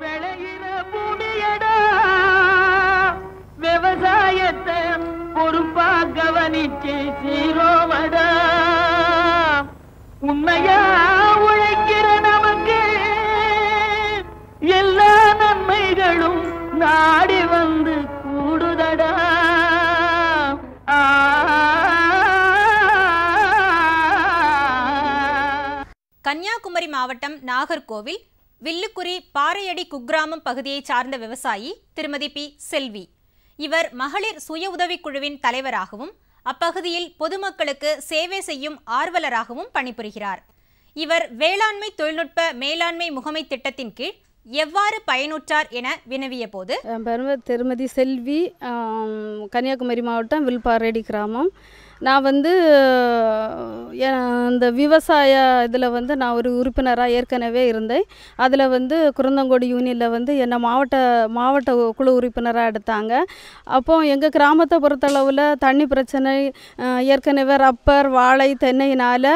விளையிற பூமியடா விவசாயத்தை பொறுப்பா கவனிச்சு சீரோவடா உண்மையா உழைக்கிற நமக்கு எல்லா நன்மைகளும் நாடி வந்து கூடுதடா கன்னியாகுமரி மாவட்டம் நாகர்கோவில் வில்லுக்குறி பாறையடி குக்கிராமம் பகுதியை சார்ந்த விவசாயி திருமதி பி செல்வி இவர் மகளிர் சுய உதவிக்குழுவின் தலைவராகவும் அப்பகுதியில் பொதுமக்களுக்கு சேவை செய்யும் ஆர்வலராகவும் பணிபுரிகிறார் இவர் வேளாண்மை தொழில்நுட்ப மேலாண்மை முகமை திட்டத்தின் கீழ் எவ்வாறு பயனுற்றார் என வினவிய போது திருமதி செல்வி கன்னியாகுமரி மாவட்டம் வில்பாறையடி கிராமம் நான் வந்து அந்த விவசாய இதில் வந்து நான் ஒரு உறுப்பினராக ஏற்கனவே இருந்தேன் அதில் வந்து குருந்தங்கோடி யூனியனில் வந்து என்னை மாவட்ட மாவட்ட குழு உறுப்பினராக எடுத்தாங்க அப்போ எங்கள் கிராமத்தை பொறுத்தளவில் தண்ணி பிரச்சனை ஏற்கனவே ரப்பர் வாழை தென்னையினால்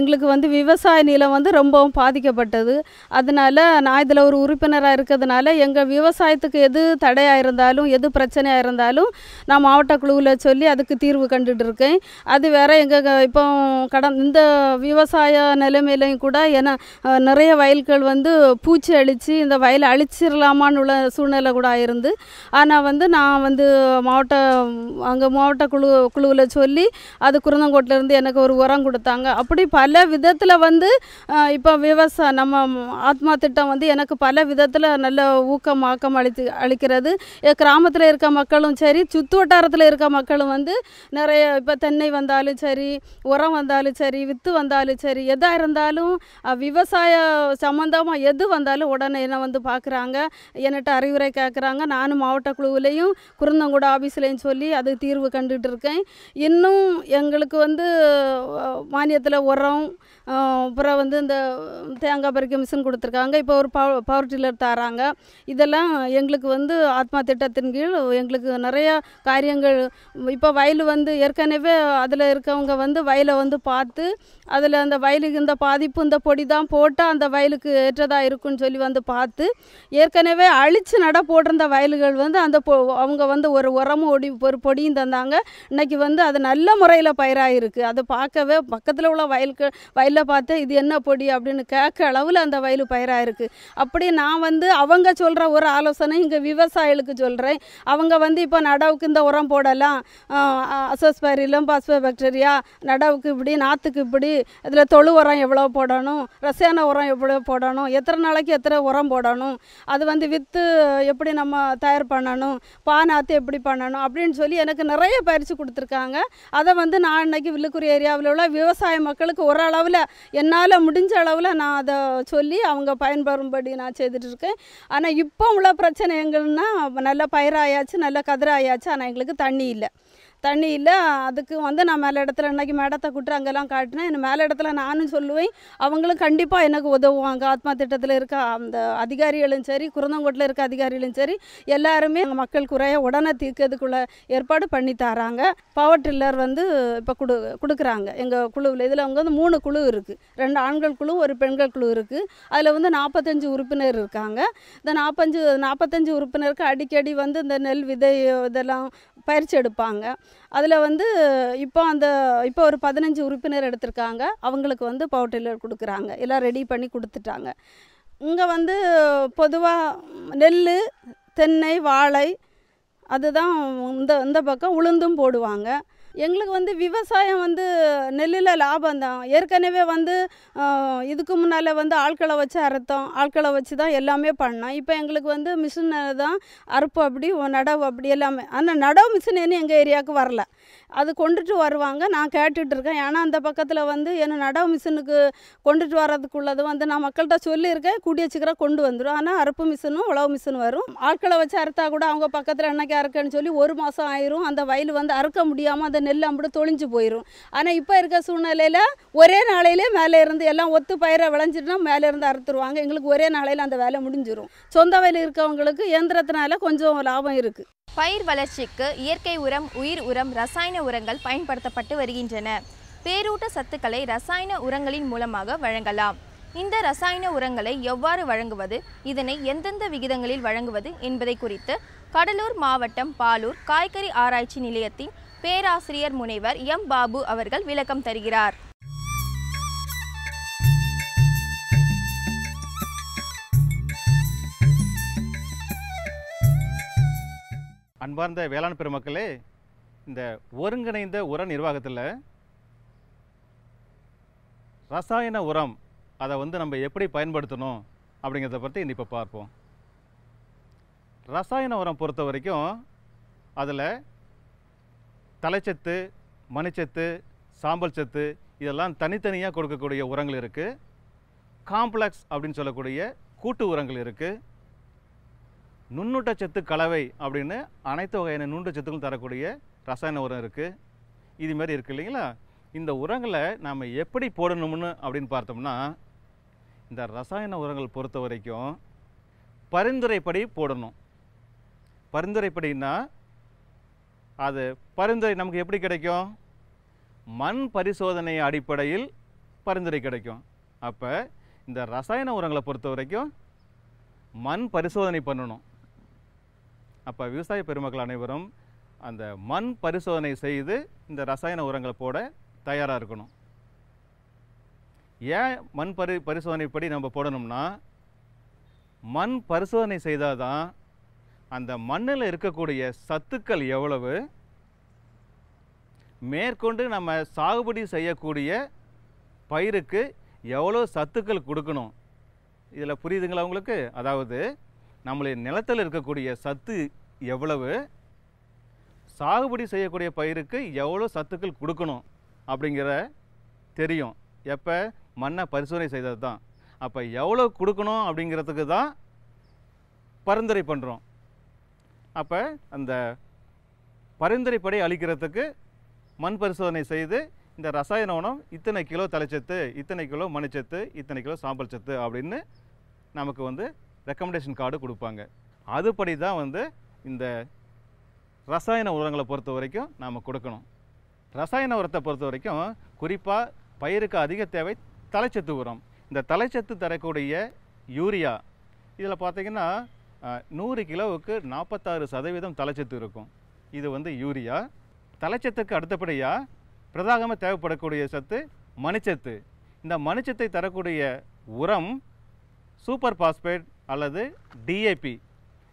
எங்களுக்கு வந்து விவசாய நிலம் வந்து ரொம்பவும் பாதிக்கப்பட்டது அதனால் நான் இதில் ஒரு உறுப்பினராக இருக்கிறதுனால எங்கள் விவசாயத்துக்கு எது தடையாக இருந்தாலும் எது பிரச்சனையாக இருந்தாலும் நான் மாவட்ட குழுவில் சொல்லி அதுக்கு தீர்வு கண்டுட்டு இருக்கேன் அது வேற எங்கள் இப்போ கடன் இந்த விவசாய நிலைமையிலையும் கூட ஏன்னா நிறைய வயல்கள் வந்து பூச்சி அழித்து இந்த வயலை அழிச்சிடலாமான்னு உள்ள சூழ்நிலை கூட ஆயிருந்து ஆனால் வந்து நான் வந்து மாவட்ட அங்கே மாவட்ட குழு குழுவில் சொல்லி அது குருந்தங்கோட்டிலேருந்து எனக்கு ஒரு உரம் கொடுத்தாங்க அப்படி பல விதத்தில் வந்து இப்போ விவசாய நம்ம ஆத்மா திட்டம் வந்து எனக்கு பல விதத்தில் நல்ல ஊக்கம் ஆக்கம் அளித்து அளிக்கிறது கிராமத்தில் இருக்க மக்களும் சரி சுற்று வட்டாரத்தில் இருக்க மக்களும் வந்து நிறைய இப்போ தென் தென்னை வந்தாலும் சரி உரம் வந்தாலும் சரி வித்து வந்தாலும் சரி எதாக இருந்தாலும் விவசாய சம்மந்தமாக எது வந்தாலும் உடனே என்னை வந்து பார்க்குறாங்க என்கிட்ட அறிவுரை கேட்குறாங்க நானும் மாவட்ட குழுவிலையும் குருந்தங்கூட ஆஃபீஸ்லேயும் சொல்லி அது தீர்வு கண்டுகிட்டு இருக்கேன் இன்னும் எங்களுக்கு வந்து மானியத்தில் உரம் அப்புறம் வந்து இந்த தேங்காய் பறிக்க மிஷின் கொடுத்துருக்காங்க இப்போ ஒரு பவர் பவர் டில்லர் தராங்க இதெல்லாம் எங்களுக்கு வந்து ஆத்மா திட்டத்தின் கீழ் எங்களுக்கு நிறையா காரியங்கள் இப்போ வயல் வந்து ஏற்கனவே அதில் இருக்கவங்க வந்து வயலை வந்து பார்த்து அதில் அந்த வயலுக்கு இந்த பாதிப்பு இந்த பொடி தான் போட்டால் அந்த வயலுக்கு ஏற்றதாக இருக்குன்னு சொல்லி வந்து பார்த்து ஏற்கனவே அழித்து நட போட்டிருந்த வயல்கள் வந்து அந்த பொ அவங்க வந்து ஒரு உரமும் ஒடி ஒரு பொடியும் தந்தாங்க இன்றைக்கி வந்து அது நல்ல முறையில் பயிராக இருக்குது அதை பார்க்கவே பக்கத்தில் உள்ள வயலுக்கு வயல் வயலில் பார்த்து இது என்ன பொடி அப்படின்னு கேட்க அளவில் அந்த வயல் பயிராக இருக்குது அப்படி நான் வந்து அவங்க சொல்கிற ஒரு ஆலோசனை இங்கே விவசாயிகளுக்கு சொல்கிறேன் அவங்க வந்து இப்போ நடவுக்கு இந்த உரம் போடலாம் அசோஸ்பைரிலும் பாஸ்போ பாக்டீரியா நடவுக்கு இப்படி நாற்றுக்கு இப்படி இதில் தொழு உரம் எவ்வளோ போடணும் ரசாயன உரம் எவ்வளோ போடணும் எத்தனை நாளைக்கு எத்தனை உரம் போடணும் அது வந்து விற்று எப்படி நம்ம தயார் பண்ணணும் பானாத்து எப்படி பண்ணணும் அப்படின்னு சொல்லி எனக்கு நிறைய பயிற்சி கொடுத்துருக்காங்க அதை வந்து நான் இன்றைக்கி வில்லுக்குரிய ஏரியாவில் உள்ள விவசாய மக்களுக்கு ஓரளவில் என்னால் முடிஞ்ச அளவில் நான் அதை சொல்லி அவங்க பயன்பெறும்படி நான் செய்துட்ருக்கேன் ஆனால் இப்போ உள்ள பிரச்சனை எங்கன்னா நல்லா பயிராயாச்சு நல்லா கதிராயாச்சு ஆனால் எங்களுக்கு தண்ணி இல்லை தண்ணி இல்லை அதுக்கு வந்து நான் மேலே இடத்துல இன்றைக்கி மேடத்தை கூட்டு அங்கெல்லாம் காட்டினேன் என்ன மேலே இடத்துல நானும் சொல்லுவேன் அவங்களும் கண்டிப்பாக எனக்கு உதவுவாங்க ஆத்மா திட்டத்தில் இருக்க அந்த அதிகாரிகளும் சரி குருந்தங்கோட்டில் இருக்க அதிகாரிகளும் சரி எல்லாருமே மக்கள் குறைய உடனே தீர்க்கிறதுக்குள்ள ஏற்பாடு பண்ணி தராங்க பவர் டில்லர் வந்து இப்போ கொடு கொடுக்குறாங்க எங்கள் குழுவில் இதில் அவங்க வந்து மூணு குழு இருக்குது ரெண்டு ஆண்கள் குழு ஒரு பெண்கள் குழு இருக்குது அதில் வந்து நாற்பத்தஞ்சு உறுப்பினர் இருக்காங்க இந்த நாற்பஞ்சு நாற்பத்தஞ்சு உறுப்பினருக்கு அடிக்கடி வந்து இந்த நெல் விதை இதெல்லாம் பயிற்சி எடுப்பாங்க அதில் வந்து இப்போ அந்த இப்போ ஒரு பதினஞ்சு உறுப்பினர் எடுத்திருக்காங்க அவங்களுக்கு வந்து பவர் டில்லர் கொடுக்குறாங்க எல்லாம் ரெடி பண்ணி கொடுத்துட்டாங்க இங்கே வந்து பொதுவாக நெல் தென்னை வாழை அதுதான் இந்த இந்த பக்கம் உளுந்தும் போடுவாங்க எங்களுக்கு வந்து விவசாயம் வந்து நெல்லில் லாபம் தான் ஏற்கனவே வந்து இதுக்கு முன்னால் வந்து ஆட்களை வச்சு அறுத்தோம் ஆட்களை வச்சு தான் எல்லாமே பண்ணோம் இப்போ எங்களுக்கு வந்து மிஷினில் தான் அறுப்பு அப்படி நடவு அப்படி எல்லாமே ஆனால் நடவு மிஷின் என்ன எங்கள் ஏரியாவுக்கு வரல அது கொண்டுட்டு வருவாங்க நான் கேட்டுட்ருக்கேன் ஏன்னா அந்த பக்கத்தில் வந்து என்ன நடவு மிஷினுக்கு கொண்டுட்டு வர்றதுக்குள்ளது வந்து நான் மக்கள்கிட்ட சொல்லியிருக்கேன் கூடிய சீக்கிரம் கொண்டு வந்துடும் ஆனால் அறுப்பு மிஷினும் உழவு மிஷின் வரும் ஆட்களை வச்சு அறுத்தா கூட அவங்க பக்கத்தில் என்னைக்கு அறுக்கன்னு சொல்லி ஒரு மாதம் ஆயிரும் அந்த வயல் வந்து அறுக்க முடியாமல் அந்த நெல் அம்புடு தொழிஞ்சு போயிடும் ஆனால் இப்போ இருக்க சூழ்நிலையில் ஒரே நாளையிலே மேலே இருந்து எல்லாம் ஒத்து பயிரை விளைஞ்சிட்டுனா மேலே இருந்து அறுத்துருவாங்க எங்களுக்கு ஒரே நாளையில் அந்த வேலை முடிஞ்சிடும் சொந்த வேலை இருக்கவங்களுக்கு இயந்திரத்தினால கொஞ்சம் லாபம் இருக்குது பயிர் வளர்ச்சிக்கு இயற்கை உரம் உயிர் உரம் ரசாயன உரங்கள் பயன்படுத்தப்பட்டு வருகின்றன பேரூட்ட சத்துக்களை ரசாயன உரங்களின் மூலமாக வழங்கலாம் இந்த ரசாயன உரங்களை எவ்வாறு வழங்குவது இதனை எந்தெந்த விகிதங்களில் வழங்குவது என்பதை குறித்து கடலூர் மாவட்டம் பாலூர் காய்கறி ஆராய்ச்சி நிலையத்தின் பேராசிரியர் முனைவர் எம் பாபு அவர்கள் விளக்கம் தருகிறார் அன்பார்ந்த வேளாண் பெருமக்களே இந்த ஒருங்கிணைந்த உர நிர்வாகத்தில் ரசாயன உரம் அதை வந்து நம்ம எப்படி பயன்படுத்தணும் அப்படிங்கிறத பற்றி இப்போ பார்ப்போம் ரசாயன உரம் பொறுத்த வரைக்கும் அதில் தலைச்சத்து மணிச்சத்து சாம்பல் சத்து இதெல்லாம் தனித்தனியாக கொடுக்கக்கூடிய உரங்கள் இருக்குது காம்ப்ளெக்ஸ் அப்படின்னு சொல்லக்கூடிய கூட்டு உரங்கள் இருக்குது நுண்ணூட்டச்சத்து கலவை அப்படின்னு அனைத்து வகையான நுண்ணூட்டச்சத்துக்களும் தரக்கூடிய ரசாயன உரம் இருக்குது இதுமாரி இருக்குது இல்லைங்களா இந்த உரங்களை நாம் எப்படி போடணும்னு அப்படின்னு பார்த்தோம்னா இந்த ரசாயன உரங்கள் பொறுத்த வரைக்கும் பரிந்துரைப்படி போடணும் பரிந்துரைப்படின்னா அது பரிந்துரை நமக்கு எப்படி கிடைக்கும் மண் பரிசோதனை அடிப்படையில் பரிந்துரை கிடைக்கும் அப்போ இந்த ரசாயன உரங்களை பொறுத்த வரைக்கும் மண் பரிசோதனை பண்ணணும் அப்போ விவசாய பெருமக்கள் அனைவரும் அந்த மண் பரிசோதனை செய்து இந்த ரசாயன உரங்களை போட தயாராக இருக்கணும் ஏன் மண் பரி பரிசோதனைப்படி நம்ம போடணும்னா மண் பரிசோதனை செய்தால் தான் அந்த மண்ணில் இருக்கக்கூடிய சத்துக்கள் எவ்வளவு மேற்கொண்டு நம்ம சாகுபடி செய்யக்கூடிய பயிருக்கு எவ்வளோ சத்துக்கள் கொடுக்கணும் இதில் புரியுதுங்களா உங்களுக்கு அதாவது நம்மளுடைய நிலத்தில் இருக்கக்கூடிய சத்து எவ்வளவு சாகுபடி செய்யக்கூடிய பயிருக்கு எவ்வளோ சத்துக்கள் கொடுக்கணும் அப்படிங்கிற தெரியும் எப்போ மண்ணை பரிசோதனை செய்தது தான் அப்போ எவ்வளோ கொடுக்கணும் அப்படிங்கிறதுக்கு தான் பரிந்துரை பண்ணுறோம் அப்போ அந்த பரிந்துரைப்படி அளிக்கிறதுக்கு மண் பரிசோதனை செய்து இந்த ரசாயன உணவு இத்தனை கிலோ தலைச்சத்து இத்தனை கிலோ மணிச்சத்து இத்தனை கிலோ சாம்பல் சத்து அப்படின்னு நமக்கு வந்து ரெக்கமெண்டேஷன் கார்டு கொடுப்பாங்க அதுபடி தான் வந்து இந்த ரசாயன உரங்களை பொறுத்த வரைக்கும் நாம் கொடுக்கணும் ரசாயன உரத்தை பொறுத்த வரைக்கும் குறிப்பாக பயிருக்கு அதிக தேவை தலைச்சத்து உரம் இந்த தலைச்சத்து தரக்கூடிய யூரியா இதில் பார்த்திங்கன்னா நூறு கிலோவுக்கு நாற்பத்தாறு சதவீதம் தலைச்சத்து இருக்கும் இது வந்து யூரியா தலைச்சத்துக்கு அடுத்தபடியாக பிரதாகமாக தேவைப்படக்கூடிய சத்து மணிச்சத்து இந்த மணிச்சத்தை தரக்கூடிய உரம் சூப்பர் பாஸ்பேட் அல்லது டிஏபி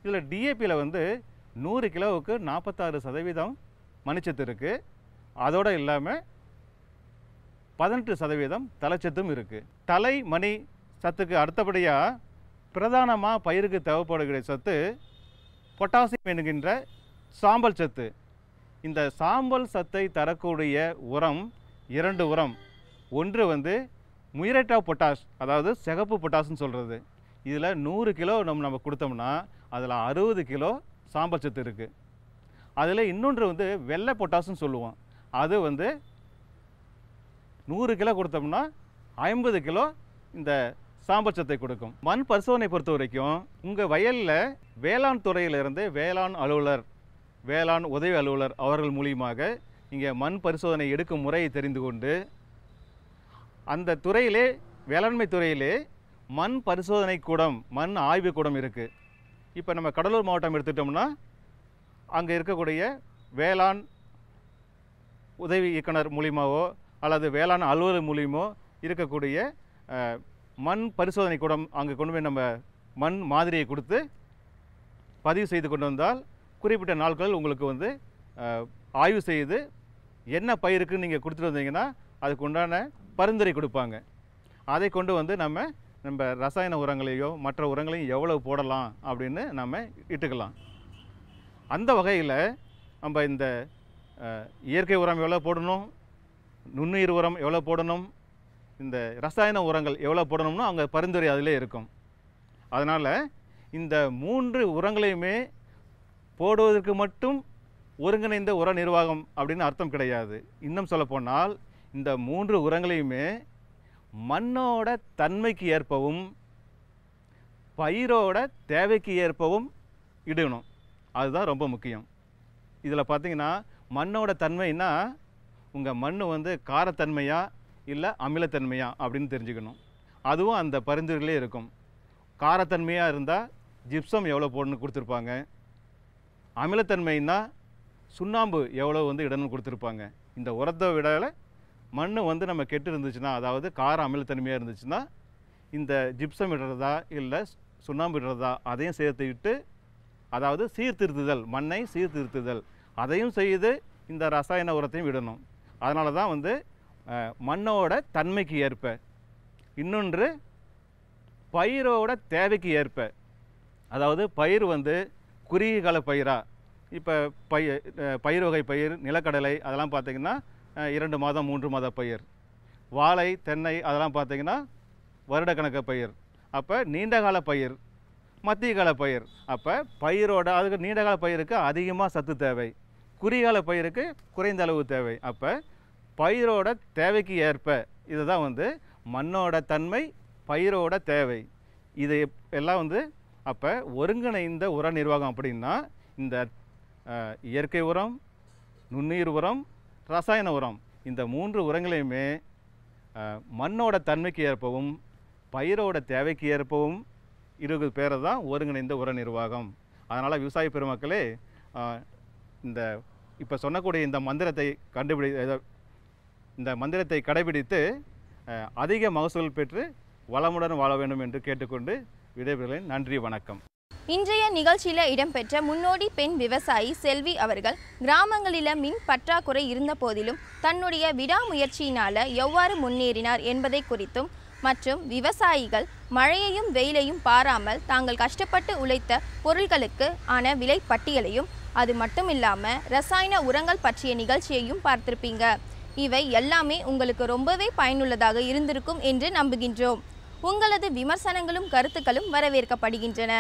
இதில் டிஏபியில் வந்து நூறு கிலோவுக்கு நாற்பத்தாறு சதவீதம் மணிச்சத்து இருக்குது அதோடு இல்லாமல் பதினெட்டு சதவீதம் தலைச்சத்தும் இருக்குது தலை மணி சத்துக்கு அடுத்தபடியாக பிரதானமாக பயிருக்கு தேவைப்படக்கூடிய சத்து பொட்டாசியம் என்கின்ற சாம்பல் சத்து இந்த சாம்பல் சத்தை தரக்கூடிய உரம் இரண்டு உரம் ஒன்று வந்து முயரேட்டா பொட்டாஷ் அதாவது சிகப்பு பொட்டாஷ்னு சொல்கிறது இதில் நூறு கிலோ நம்ம நம்ம கொடுத்தோம்னா அதில் அறுபது கிலோ சாம்பல் சத்து இருக்குது அதில் இன்னொன்று வந்து வெள்ளை பொட்டாஷுன்னு சொல்லுவோம் அது வந்து நூறு கிலோ கொடுத்தோம்னா ஐம்பது கிலோ இந்த சாம்பல் சத்தை கொடுக்கும் மண் பரிசோதனை பொறுத்த வரைக்கும் உங்கள் வயலில் வேளாண் துறையிலிருந்து வேளாண் அலுவலர் வேளாண் உதவி அலுவலர் அவர்கள் மூலியமாக இங்கே மண் பரிசோதனை எடுக்கும் முறையை தெரிந்து கொண்டு அந்த துறையிலே வேளாண்மை துறையிலே மண் பரிசோதனை கூடம் மண் ஆய்வு கூடம் இருக்குது இப்போ நம்ம கடலூர் மாவட்டம் எடுத்துட்டோம்னா அங்கே இருக்கக்கூடிய வேளாண் உதவி இயக்குனர் மூலியமாகவோ அல்லது வேளாண் அலுவலர் மூலியமோ இருக்கக்கூடிய மண் பரிசோதனை கூடம் அங்கே கொண்டு போய் நம்ம மண் மாதிரியை கொடுத்து பதிவு செய்து கொண்டு வந்தால் குறிப்பிட்ட நாட்கள் உங்களுக்கு வந்து ஆய்வு செய்து என்ன பயிருக்குன்னு நீங்கள் கொடுத்துட்டு வந்தீங்கன்னா அதுக்கு உண்டான பரிந்துரை கொடுப்பாங்க அதை கொண்டு வந்து நம்ம நம்ம ரசாயன உரங்களையோ மற்ற உரங்களையும் எவ்வளவு போடலாம் அப்படின்னு நம்ம இட்டுக்கலாம் அந்த வகையில் நம்ம இந்த இயற்கை உரம் எவ்வளோ போடணும் நுண்ணுயிர் உரம் எவ்வளோ போடணும் இந்த ரசாயன உரங்கள் எவ்வளோ போடணும்னோ அவங்க பரிந்துரை அதிலே இருக்கும் அதனால் இந்த மூன்று உரங்களையுமே போடுவதற்கு மட்டும் ஒருங்கிணைந்த உர நிர்வாகம் அப்படின்னு அர்த்தம் கிடையாது இன்னும் சொல்லப்போனால் இந்த மூன்று உரங்களையுமே மண்ணோட தன்மைக்கு ஏற்பவும் பயிரோட தேவைக்கு ஏற்பவும் இடணும் அதுதான் ரொம்ப முக்கியம் இதில் பார்த்திங்கன்னா மண்ணோட தன்மைன்னா உங்கள் மண் வந்து காரத்தன்மையாக இல்லை அமிலத்தன்மையா அப்படின்னு தெரிஞ்சுக்கணும் அதுவும் அந்த பரிந்துரையிலே இருக்கும் காரத்தன்மையாக இருந்தால் ஜிப்சம் எவ்வளோ போடணும் கொடுத்துருப்பாங்க அமிலத்தன்மைன்னா சுண்ணாம்பு எவ்வளோ வந்து இடணும் கொடுத்துருப்பாங்க இந்த உரத்தை விடல மண் வந்து நம்ம கெட்டு இருந்துச்சுன்னா அதாவது கார அமிலத்தன்மையாக இருந்துச்சுன்னா இந்த ஜிப்சம் விடுறதா இல்லை சுண்ணாம்பு விடுறதா அதையும் சேர்த்து விட்டு அதாவது சீர்திருத்துதல் மண்ணை சீர்திருத்துதல் அதையும் செய்து இந்த ரசாயன உரத்தையும் விடணும் அதனால தான் வந்து மண்ணோட தன்மைக்கு ஏற்ப இன்னொன்று பயிரோட தேவைக்கு ஏற்ப அதாவது பயிர் வந்து குறுகிய கால பயிராக இப்போ பயிர் பயிர் வகை பயிர் நிலக்கடலை அதெல்லாம் பார்த்திங்கன்னா இரண்டு மாதம் மூன்று மாத பயிர் வாழை தென்னை அதெல்லாம் பார்த்திங்கன்னா வருடக்கணக்க பயிர் அப்போ நீண்டகால பயிர் மத்திய கால பயிர் அப்போ பயிரோட அதுக்கு நீண்டகால பயிருக்கு அதிகமாக சத்து தேவை குறுகால பயிருக்கு குறைந்த அளவு தேவை அப்போ பயிரோட தேவைக்கு ஏற்ப இதுதான் வந்து மண்ணோட தன்மை பயிரோட தேவை இது எல்லாம் வந்து அப்போ ஒருங்கிணைந்த உர நிர்வாகம் அப்படின்னா இந்த இயற்கை உரம் நுண்ணீர் உரம் ரசாயன உரம் இந்த மூன்று உரங்களையுமே மண்ணோட தன்மைக்கு ஏற்பவும் பயிரோட தேவைக்கு ஏற்பவும் இருபது பேரை தான் ஒருங்கிணைந்த உர நிர்வாகம் அதனால் விவசாய பெருமக்களே இந்த இப்போ சொன்னக்கூடிய இந்த மந்திரத்தை கண்டுபிடி இந்த மந்திரத்தை கடைபிடித்து அதிக மகசூல் பெற்று வளமுடன் வாழ வேண்டும் என்று கேட்டுக்கொண்டு விடைபெறுகிறேன் நன்றி வணக்கம் இன்றைய நிகழ்ச்சியில் இடம்பெற்ற முன்னோடி பெண் விவசாயி செல்வி அவர்கள் கிராமங்களில் மின் பற்றாக்குறை இருந்த போதிலும் தன்னுடைய விடாமுயற்சியினால் எவ்வாறு முன்னேறினார் என்பதை குறித்தும் மற்றும் விவசாயிகள் மழையையும் வெயிலையும் பாராமல் தாங்கள் கஷ்டப்பட்டு உழைத்த பொருள்களுக்கு ஆன விலை பட்டியலையும் அது மட்டும் இல்லாமல் ரசாயன உரங்கள் பற்றிய நிகழ்ச்சியையும் பார்த்திருப்பீங்க இவை எல்லாமே உங்களுக்கு ரொம்பவே பயனுள்ளதாக இருந்திருக்கும் என்று நம்புகின்றோம் உங்களது விமர்சனங்களும் கருத்துக்களும் வரவேற்கப்படுகின்றன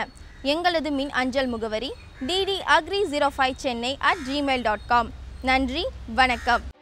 எங்களது மின் அஞ்சல் முகவரி DD agri zero five Chennai at Gmail dot com நன்றி வணக்கம்